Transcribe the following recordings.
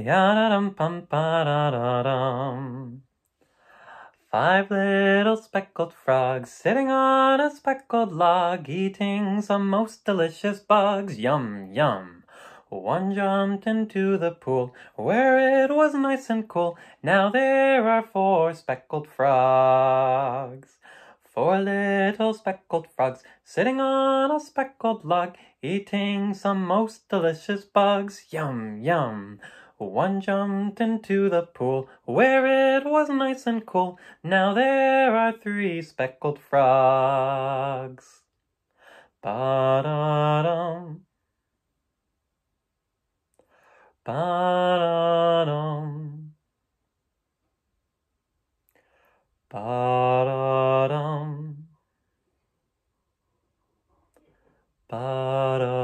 Five little speckled frogs sitting on a speckled log, eating some most delicious bugs. Yum, yum. One jumped into the pool where it was nice and cool. Now there are four speckled frogs. Four little speckled frogs sitting on a speckled log, eating some most delicious bugs. Yum, yum. One jumped into the pool where it was nice and cool. Now there are three speckled frogs. Ba-da-dum. Ba-da-dum. Ba-da-dum. Ba-da-dum.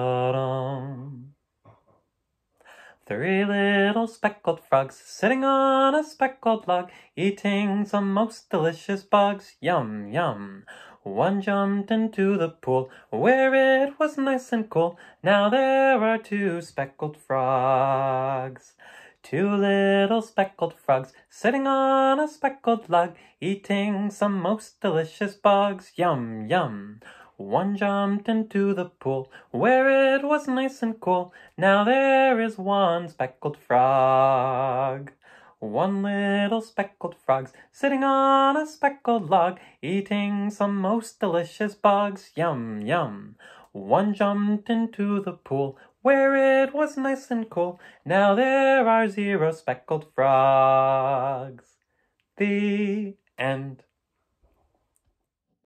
Three little speckled frogs sitting on a speckled log, eating some most delicious bugs. Yum, yum. One jumped into the pool where it was nice and cool. Now there are two speckled frogs. Two little speckled frogs sitting on a speckled log, eating some most delicious bugs. Yum, yum. One jumped into the pool where it was nice and cool. Now there is one speckled frog. One little speckled frog's sitting on a speckled log, eating some most delicious bugs. Yum, yum. One jumped into the pool where it was nice and cool. Now there are zero speckled frogs. The end.